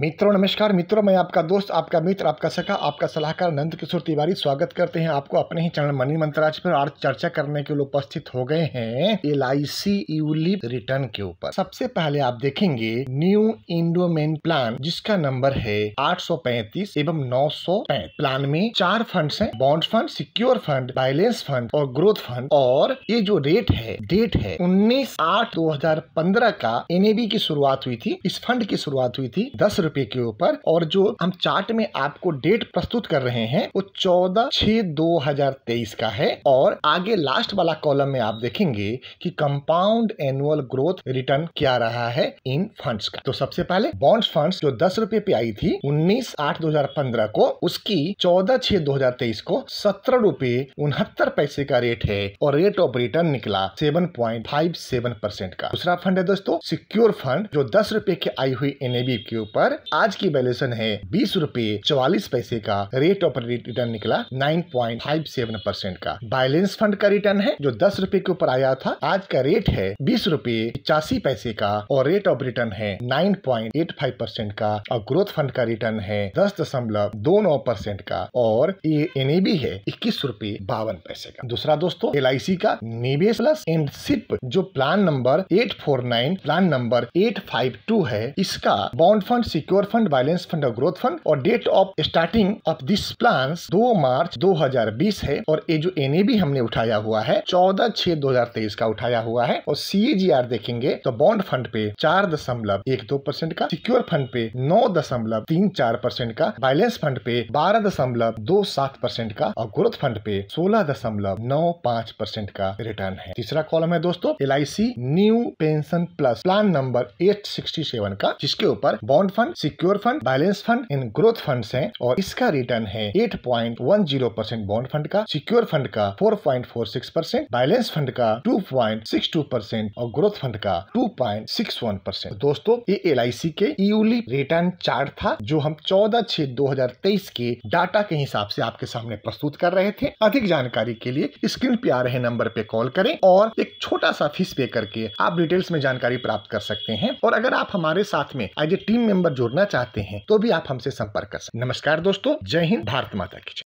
मित्रों नमस्कार मित्रों मैं आपका दोस्त आपका मित्र आपका सखा आपका सलाहकार नंद किशोर तिवारी स्वागत करते हैं आपको अपने ही चैनल मनी मंत्राज पर आज चर्चा करने के लिए उपस्थित हो गए हैं L I C ULIP return के ऊपर सबसे पहले आप देखेंगे न्यू इंडोमेंट प्लान जिसका नंबर है 835 एवं नौ प्लान में चार फंड है bond fund secure fund balance fund और ग्रोथ फंड और ये जो रेट है डेट है उन्नीस आठ दो हजार पंद्रह का एनएबी की शुरुआत हुई थी इस फंड की शुरुआत हुई थी दस रुपए के ऊपर और जो हम चार्ट में आपको डेट प्रस्तुत कर रहे हैं वो चौदह छह दो हजार तेईस का है और आगे लास्ट वाला कॉलम में आप देखेंगे कि कंपाउंड एनुअल ग्रोथ रिटर्न क्या रहा है इन फंड्स का तो सबसे पहले बॉन्ड फंड्स जो दस रुपए पे आई थी उन्नीस आठ दो हजार पंद्रह को उसकी चौदह छह दो हजार तेईस को सत्रह रूपए उनहत्तर पैसे का रेट है और रेट ऑफ रिटर्न निकला seven point five seven percent का दूसरा फंड है दोस्तों सिक्योर फंड जो दस रुपए के आई हुई एनएबी के ऊपर आज की वैल्यूएशन है बीस रूपए चौवालीस पैसे का रेट ऑफ रिटर्न निकला nine point five seven percent का बैलेंस फंड का रिटर्न है जो दस रूपए के ऊपर आया था आज का रेट है बीस रूपए पचासी पैसे का और रेट ऑफ रिटर्न है nine point eight five percent का और ग्रोथ फंड का रिटर्न है दस दशमलव दो नौ परसेंट का और ये एन है इक्कीस रूपए बावन पैसे का दूसरा दोस्तों एल का निवेश प्लस एंड सिप जो plan number eight four nine plan number eight five two है इसका bond fund secure fund balance fund और ग्रोथ फंड और date of starting of this plan दो मार्च दो है और ये जो एन हमने उठाया हुआ है चौदह छह दो का उठाया हुआ है और सी देखेंगे तो बॉन्ड फंड पे चार दशमलव एक दो परसेंट का सिक्योर फंड पे नौ दशमलव तीन चार परसेंट का बैलेंस फंड पे बारह दशमलव दो सात परसेंट का और ग्रोथ फंड पे सोलह दशमलव नौ पांच परसेंट का रिटर्न है तीसरा कॉलम है दोस्तों L new pension plus plan number eight sixty seven का जिसके ऊपर bond fund secure fund balance fund इन ग्रोथ फंड है और इसका रिटर्न है eight point one zero percent bond fund का सिक्योर फंड का four point four six percent balance fund का two point six two percent और ग्रोथ फंड का two point six one percent दोस्तों ये एल आई सी के ईयूली return chart था जो हम चौदह छह दो हजार तेईस के डाटा के हिसाब से आपके सामने प्रस्तुत कर रहे थे अधिक जानकारी के लिए स्क्रीन पे आ रहे नंबर पे कॉल करें और एक छोटा सा फीस पे करके आप डिटेल्स में जानकारी प्राप्त कर सकते हैं और अगर आप हमारे साथ में एज ए टीम मेंबर जो जुड़ना चाहते हैं तो भी आप हमसे संपर्क कर सकते नमस्कार दोस्तों जय हिंद भारत माता की